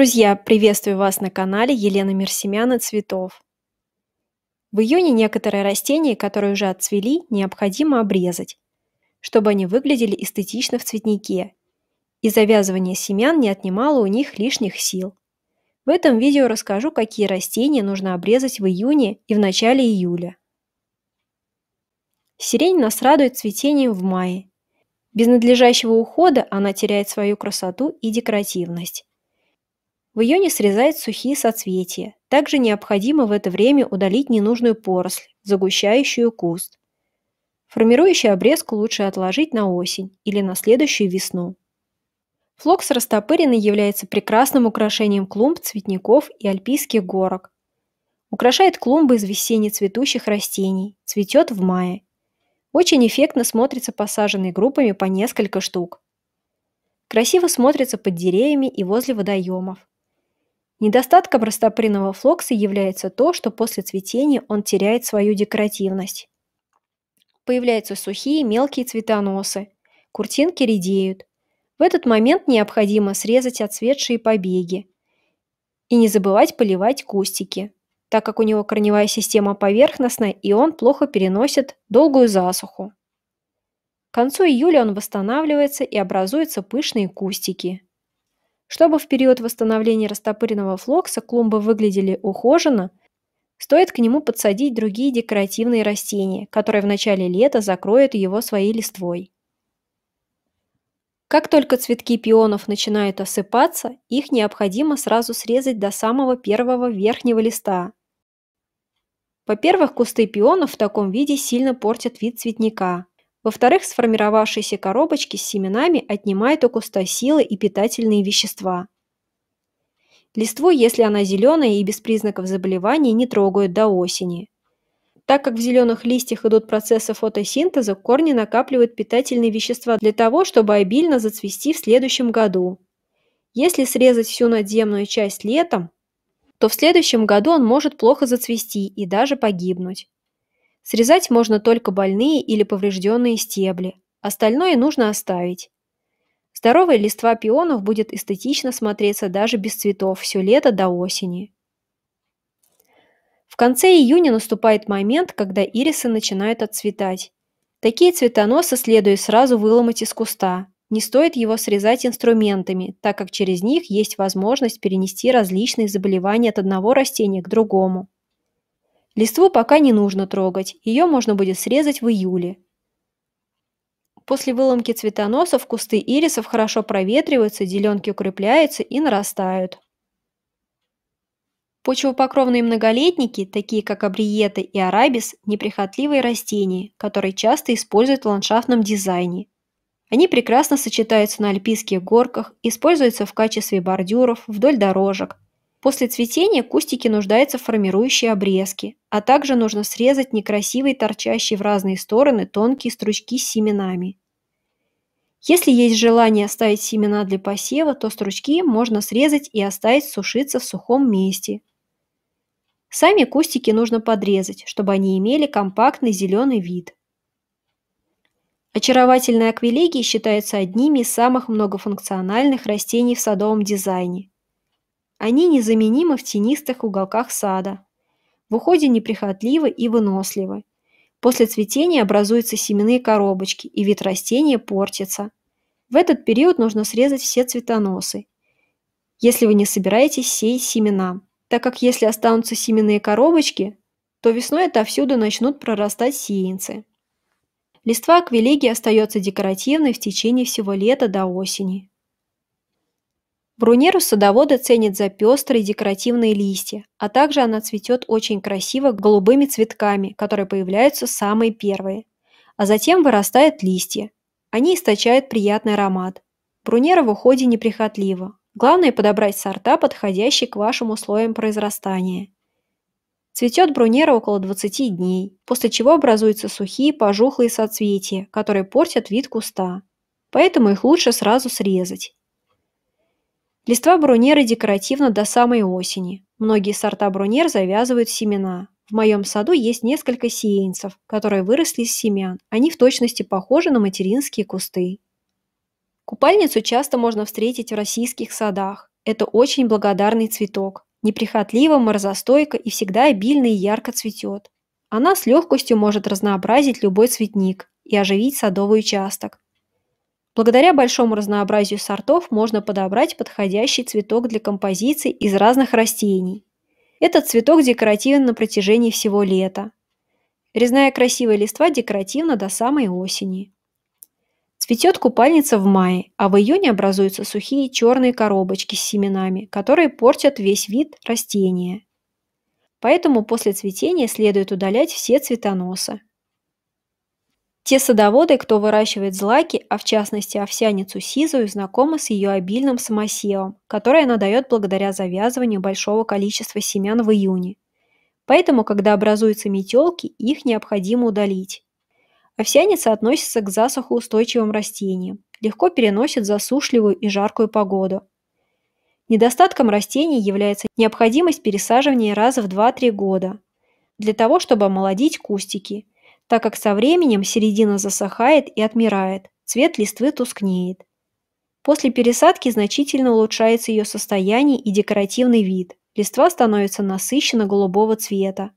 Друзья, приветствую вас на канале Елена Мерсемяна Цветов. В июне некоторые растения, которые уже отцвели, необходимо обрезать, чтобы они выглядели эстетично в цветнике, и завязывание семян не отнимало у них лишних сил. В этом видео расскажу, какие растения нужно обрезать в июне и в начале июля. Сирень нас радует цветением в мае. Без надлежащего ухода она теряет свою красоту и декоративность. В июне срезают сухие соцветия. Также необходимо в это время удалить ненужную поросль, загущающую куст. Формирующую обрезку лучше отложить на осень или на следующую весну. Флокс растопыренный является прекрасным украшением клумб, цветников и альпийских горок. Украшает клумбы из весенне цветущих растений, цветет в мае. Очень эффектно смотрится посаженный группами по несколько штук. Красиво смотрится под деревьями и возле водоемов. Недостатком растопыренного флокса является то, что после цветения он теряет свою декоративность. Появляются сухие мелкие цветоносы, куртинки редеют. В этот момент необходимо срезать отцветшие побеги и не забывать поливать кустики, так как у него корневая система поверхностная и он плохо переносит долгую засуху. К концу июля он восстанавливается и образуются пышные кустики – чтобы в период восстановления растопыренного флокса клумбы выглядели ухоженно, стоит к нему подсадить другие декоративные растения, которые в начале лета закроют его своей листвой. Как только цветки пионов начинают осыпаться, их необходимо сразу срезать до самого первого верхнего листа. Во-первых, кусты пионов в таком виде сильно портят вид цветника, во-вторых, сформировавшиеся коробочки с семенами отнимают у куста силы и питательные вещества. Листву, если она зеленая и без признаков заболеваний, не трогают до осени. Так как в зеленых листьях идут процессы фотосинтеза, корни накапливают питательные вещества для того, чтобы обильно зацвести в следующем году. Если срезать всю надземную часть летом, то в следующем году он может плохо зацвести и даже погибнуть. Срезать можно только больные или поврежденные стебли, остальное нужно оставить. Здоровая листва пионов будет эстетично смотреться даже без цветов все лето до осени. В конце июня наступает момент, когда ирисы начинают отцветать. Такие цветоносы следует сразу выломать из куста. Не стоит его срезать инструментами, так как через них есть возможность перенести различные заболевания от одного растения к другому. Листву пока не нужно трогать, ее можно будет срезать в июле. После выломки цветоносов кусты ирисов хорошо проветриваются, деленки укрепляются и нарастают. Почвопокровные многолетники, такие как абриета и арабис, неприхотливые растения, которые часто используют в ландшафтном дизайне. Они прекрасно сочетаются на альпийских горках, используются в качестве бордюров, вдоль дорожек, После цветения кустики нуждаются в формирующей обрезке, а также нужно срезать некрасивые торчащие в разные стороны тонкие стручки с семенами. Если есть желание оставить семена для посева, то стручки можно срезать и оставить сушиться в сухом месте. Сами кустики нужно подрезать, чтобы они имели компактный зеленый вид. Очаровательные аквилегии считаются одними из самых многофункциональных растений в садовом дизайне. Они незаменимы в тенистых уголках сада. В уходе неприхотливы и выносливы. После цветения образуются семенные коробочки, и вид растения портится. В этот период нужно срезать все цветоносы, если вы не собираетесь сеять семена, так как если останутся семенные коробочки, то весной отовсюду начнут прорастать сеянцы. Листва аквилегии остается декоративной в течение всего лета до осени. Брунеру садоводы ценят за пестрые декоративные листья, а также она цветет очень красиво голубыми цветками, которые появляются самые первые. А затем вырастают листья. Они источают приятный аромат. Брунера в уходе неприхотлива. Главное подобрать сорта, подходящие к вашим условиям произрастания. Цветет брунера около 20 дней, после чего образуются сухие пожухлые соцветия, которые портят вид куста. Поэтому их лучше сразу срезать. Листва брунеры декоративна до самой осени. Многие сорта брунер завязывают семена. В моем саду есть несколько сеянцев, которые выросли из семян. Они в точности похожи на материнские кусты. Купальницу часто можно встретить в российских садах. Это очень благодарный цветок. Неприхотлива, морозостойка и всегда обильно и ярко цветет. Она с легкостью может разнообразить любой цветник и оживить садовый участок. Благодаря большому разнообразию сортов можно подобрать подходящий цветок для композиции из разных растений. Этот цветок декоративен на протяжении всего лета. Резная красивая листва декоративна до самой осени. Цветет купальница в мае, а в июне образуются сухие черные коробочки с семенами, которые портят весь вид растения. Поэтому после цветения следует удалять все цветоносы, те садоводы, кто выращивает злаки, а в частности овсяницу сизую, знакомы с ее обильным самосевом, который она дает благодаря завязыванию большого количества семян в июне. Поэтому, когда образуются метелки, их необходимо удалить. Овсяница относится к засухоустойчивым растениям, легко переносит засушливую и жаркую погоду. Недостатком растений является необходимость пересаживания раз в 2-3 года для того, чтобы омолодить кустики – так как со временем середина засыхает и отмирает, цвет листвы тускнеет. После пересадки значительно улучшается ее состояние и декоративный вид, листва становится насыщенно голубого цвета.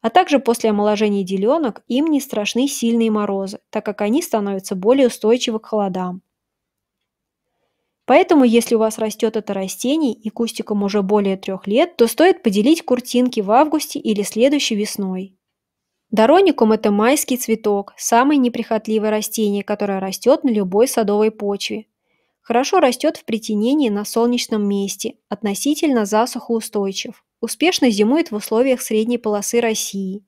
А также после омоложения деленок им не страшны сильные морозы, так как они становятся более устойчивы к холодам. Поэтому, если у вас растет это растение и кустиком уже более трех лет, то стоит поделить куртинки в августе или следующей весной. Дороникум – это майский цветок, самое неприхотливое растение, которое растет на любой садовой почве. Хорошо растет в притенении на солнечном месте, относительно засухоустойчив. Успешно зимует в условиях средней полосы России.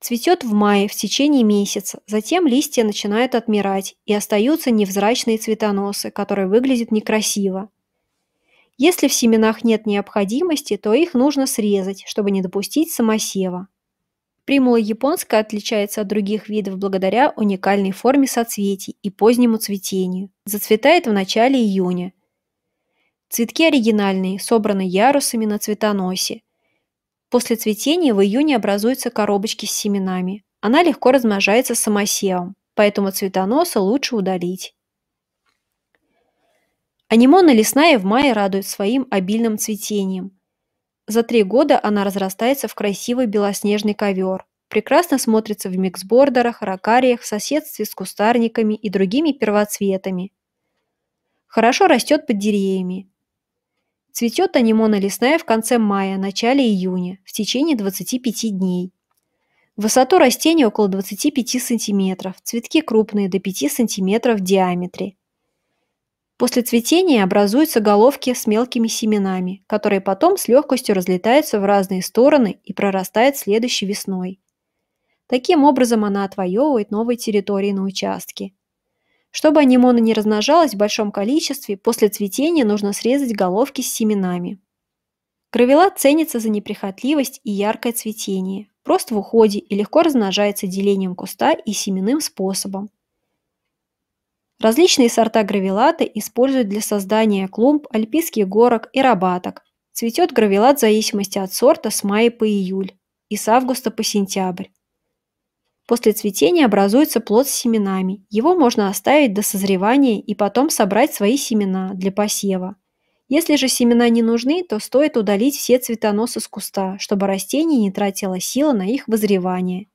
Цветет в мае в течение месяца, затем листья начинают отмирать и остаются невзрачные цветоносы, которые выглядят некрасиво. Если в семенах нет необходимости, то их нужно срезать, чтобы не допустить самосева. Примула японская отличается от других видов благодаря уникальной форме соцветий и позднему цветению. Зацветает в начале июня. Цветки оригинальные, собраны ярусами на цветоносе. После цветения в июне образуются коробочки с семенами. Она легко размножается самосевом, поэтому цветоноса лучше удалить. Анимона лесная в мае радует своим обильным цветением – за три года она разрастается в красивый белоснежный ковер, прекрасно смотрится в миксбордерах, ракариях, в соседстве с кустарниками и другими первоцветами. Хорошо растет под деревьями. Цветет анимона лесная в конце мая, начале июня, в течение 25 дней. Высота растения около 25 см, цветки крупные, до 5 см в диаметре. После цветения образуются головки с мелкими семенами, которые потом с легкостью разлетаются в разные стороны и прорастают следующей весной. Таким образом она отвоевывает новые территории на участке. Чтобы анимона не размножалась в большом количестве, после цветения нужно срезать головки с семенами. Гравила ценится за неприхотливость и яркое цветение, просто в уходе и легко размножается делением куста и семенным способом. Различные сорта гравилата используют для создания клумб, альпийских горок и рабаток. Цветет гравилат в зависимости от сорта с мая по июль и с августа по сентябрь. После цветения образуется плод с семенами. Его можно оставить до созревания и потом собрать свои семена для посева. Если же семена не нужны, то стоит удалить все цветоносы с куста, чтобы растение не тратило силы на их вызревание.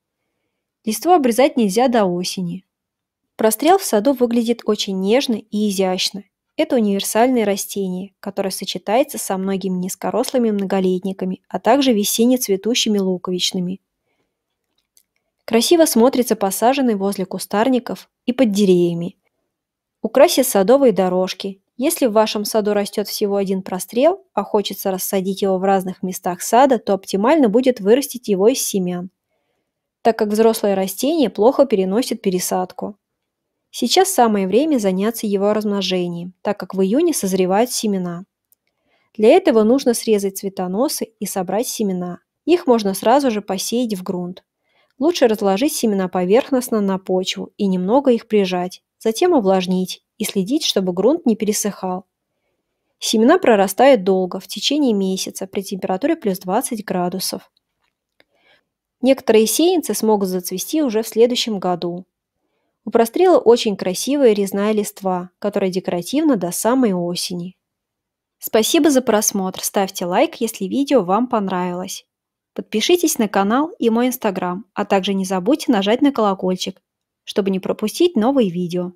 Листву обрезать нельзя до осени. Прострел в саду выглядит очень нежно и изящно. Это универсальное растение, которое сочетается со многими низкорослыми многолетниками, а также весенне цветущими луковичными. Красиво смотрится посаженный возле кустарников и под деревьями. Украсьте садовые дорожки. Если в вашем саду растет всего один прострел, а хочется рассадить его в разных местах сада, то оптимально будет вырастить его из семян, так как взрослое растение плохо переносит пересадку. Сейчас самое время заняться его размножением, так как в июне созревают семена. Для этого нужно срезать цветоносы и собрать семена. Их можно сразу же посеять в грунт. Лучше разложить семена поверхностно на почву и немного их прижать, затем увлажнить и следить, чтобы грунт не пересыхал. Семена прорастают долго, в течение месяца, при температуре плюс 20 градусов. Некоторые сеянцы смогут зацвести уже в следующем году, у прострела очень красивая резная листва, которая декоративна до самой осени. Спасибо за просмотр, ставьте лайк, если видео вам понравилось. Подпишитесь на канал и мой инстаграм, а также не забудьте нажать на колокольчик, чтобы не пропустить новые видео.